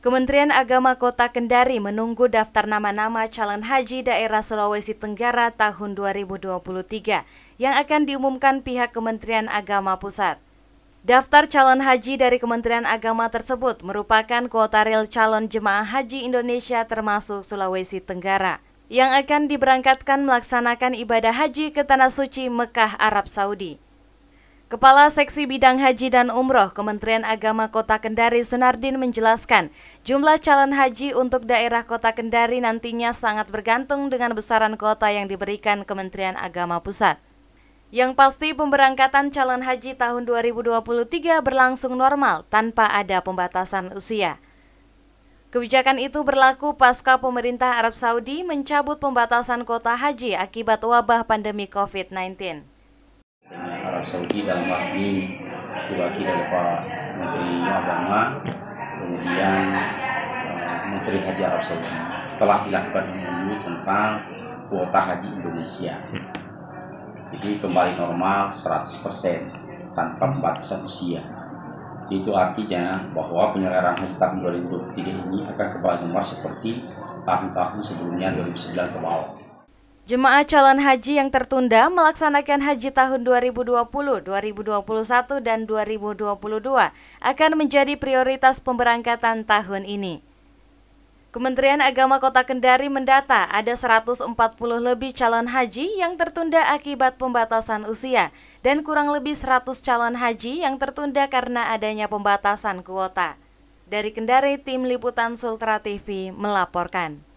Kementerian Agama Kota Kendari menunggu daftar nama-nama calon haji daerah Sulawesi Tenggara tahun 2023 yang akan diumumkan pihak Kementerian Agama Pusat. Daftar calon haji dari Kementerian Agama tersebut merupakan kuota real calon jemaah haji Indonesia termasuk Sulawesi Tenggara yang akan diberangkatkan melaksanakan ibadah haji ke Tanah Suci Mekah, Arab Saudi. Kepala Seksi Bidang Haji dan Umroh Kementerian Agama Kota Kendari Sunardin menjelaskan, jumlah calon haji untuk daerah Kota Kendari nantinya sangat bergantung dengan besaran kota yang diberikan Kementerian Agama Pusat. Yang pasti pemberangkatan calon haji tahun 2023 berlangsung normal tanpa ada pembatasan usia. Kebijakan itu berlaku pasca pemerintah Arab Saudi mencabut pembatasan kota haji akibat wabah pandemi COVID-19. Arab Saudi dalam hal ini diwakili oleh Pak Menteri Agama kemudian uh, Menteri Haji Arab Saudi telah dilakukan ini tentang kuota haji Indonesia jadi kembali normal 100% tanpa pembatasan usia itu artinya bahwa penyelenggaraan haji tahun 2023 ini akan kembali normal seperti tahun-tahun sebelumnya 2009 ke bawah Jemaah calon haji yang tertunda melaksanakan haji tahun 2020, 2021, dan 2022 akan menjadi prioritas pemberangkatan tahun ini. Kementerian Agama Kota Kendari mendata ada 140 lebih calon haji yang tertunda akibat pembatasan usia dan kurang lebih 100 calon haji yang tertunda karena adanya pembatasan kuota. Dari Kendari, Tim Liputan Sultra TV melaporkan.